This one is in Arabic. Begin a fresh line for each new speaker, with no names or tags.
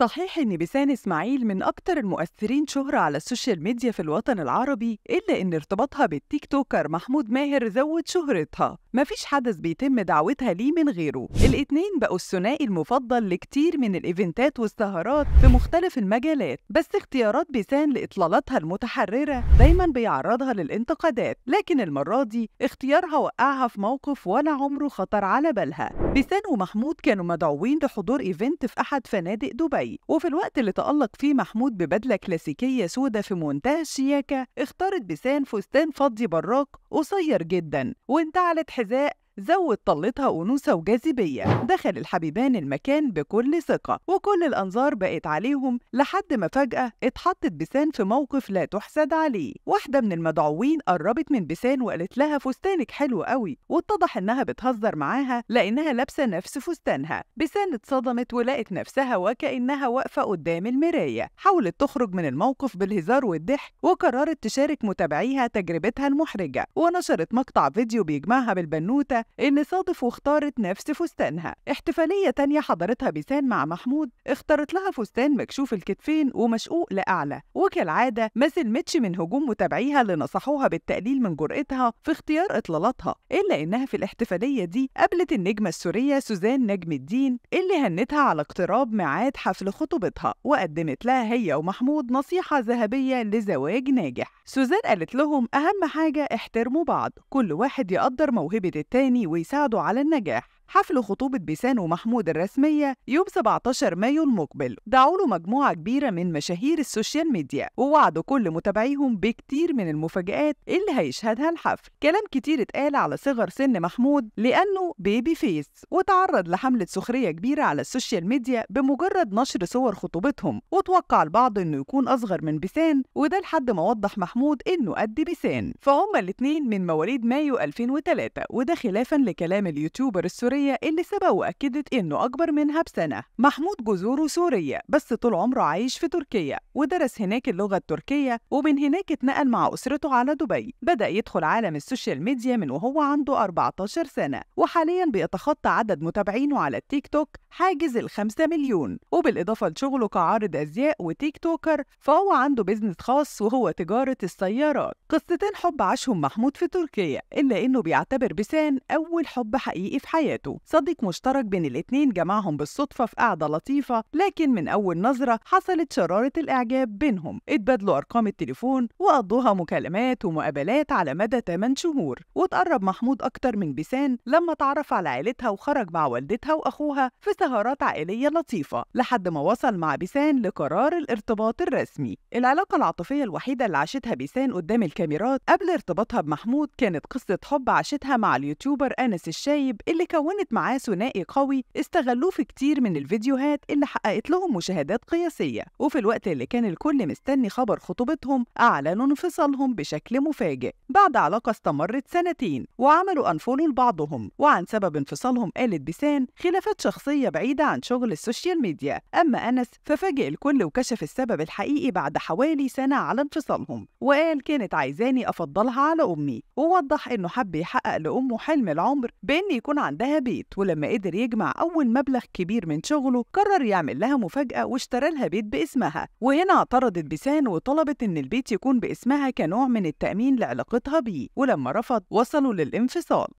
صحيح إن بيسان إسماعيل من أكتر المؤثرين شهرة على السوشيال ميديا في الوطن العربي إلا إن ارتباطها بالتيك توكر محمود ماهر زود شهرتها مفيش حدث بيتم دعوتها ليه من غيره الاتنين بقوا الثنائي المفضل لكتير من الإيفنتات والسهرات في مختلف المجالات بس اختيارات بيسان لإطلالاتها المتحررة دايما بيعرضها للانتقادات لكن المرة دي اختيارها وقعها في موقف ولا عمره خطر على بالها بيسان ومحمود كانوا مدعوين لحضور إيفنت في أحد فنادق دبي الحقيقي وفي الوقت اللي تألق فيه محمود ببدلة كلاسيكية سودة في منتهى الشياكة اختارت بسان فستان فضي براق قصير جدا وانتعلت حذاء زود طلتها أنوثة وجاذبية دخل الحبيبان المكان بكل ثقة وكل الأنظار بقت عليهم لحد ما فجأة اتحطت بسان في موقف لا تحسد عليه واحدة من المدعوين قربت من بسان وقالت لها فستانك حلو قوي واتضح إنها بتهزر معاها لأنها لابسة نفس فستانها بسان اتصدمت ولقت نفسها وكأنها واقفة قدام المراية حاولت تخرج من الموقف بالهزار والضحك وقررت تشارك متابعيها تجربتها المحرجة ونشرت مقطع فيديو بيجمعها بالبنوتة إن صادف واختارت نفس فستانها احتفالية تانية حضرتها بيسان مع محمود اختارت لها فستان مكشوف الكتفين ومشقوق لأعلى وكالعادة ما سلمتش من هجوم متابعيها اللي نصحوها بالتقليل من جرأتها في اختيار إطلالاتها إلا إنها في الاحتفالية دي قابلت النجمة السورية سوزان نجم الدين اللي هنتها على اقتراب ميعاد حفل خطوبتها وقدمت لها هي ومحمود نصيحة ذهبية لزواج ناجح سوزان قالت لهم أهم حاجة احترموا بعض كل واحد يقدر موهبة التاني الثاني ويساعده على النجاح حفل خطوبة بيسان ومحمود الرسمية يوم 17 مايو المقبل دعوا له مجموعة كبيرة من مشاهير السوشيال ميديا ووعدوا كل متابعيهم بكتير من المفاجآت اللي هيشهدها الحفل كلام كتير اتقال على صغر سن محمود لأنه بيبي فيس وتعرض لحملة سخرية كبيرة على السوشيال ميديا بمجرد نشر صور خطوبتهم وتوقع البعض انه يكون اصغر من بيسان وده لحد ما وضح محمود انه قد بيسان فهما الاتنين من مواليد مايو 2003 وده خلافا لكلام اليوتيوبر السوري السورية اللي سبق وأكدت إنه أكبر منها بسنة محمود جذوره سورية بس طول عمره عايش في تركيا ودرس هناك اللغة التركية ومن هناك اتنقل مع أسرته على دبي بدأ يدخل عالم السوشيال ميديا من وهو عنده 14 سنة وحاليا بيتخطى عدد متابعينه على التيك توك حاجز الخمسة مليون وبالإضافة لشغله كعارض أزياء وتيك توكر فهو عنده بيزنس خاص وهو تجارة السيارات قصتين حب عاشهم محمود في تركيا إلا إنه بيعتبر بسان أول حب حقيقي في حياته ومراته صديق مشترك بين الاتنين جمعهم بالصدفة في قعدة لطيفة لكن من أول نظرة حصلت شرارة الإعجاب بينهم اتبادلوا أرقام التليفون وقضوها مكالمات ومقابلات على مدى 8 شهور وتقرب محمود أكتر من بيسان لما تعرف على عيلتها وخرج مع والدتها وأخوها في سهرات عائلية لطيفة لحد ما وصل مع بيسان لقرار الارتباط الرسمي العلاقة العاطفية الوحيدة اللي عاشتها بيسان قدام الكاميرات قبل ارتباطها بمحمود كانت قصة حب عاشتها مع اليوتيوبر أنس الشايب اللي كون كونت معاه ثنائي قوي استغلوه في كتير من الفيديوهات اللي حققت لهم مشاهدات قياسية وفي الوقت اللي كان الكل مستني خبر خطوبتهم أعلنوا انفصالهم بشكل مفاجئ بعد علاقة استمرت سنتين وعملوا أنفولو لبعضهم وعن سبب انفصالهم قالت بسان خلافات شخصية بعيدة عن شغل السوشيال ميديا أما أنس ففاجئ الكل وكشف السبب الحقيقي بعد حوالي سنة على انفصالهم وقال كانت عايزاني أفضلها على أمي ووضح إنه حب يحقق لأمه حلم العمر بإن يكون عندها بيت ولما قدر يجمع أول مبلغ كبير من شغله قرر يعمل لها مفاجأة واشترى لها بيت باسمها وهنا اعترضت بيسان وطلبت إن البيت يكون باسمها كنوع من التأمين لعلاقتها بيه ولما رفض وصلوا للانفصال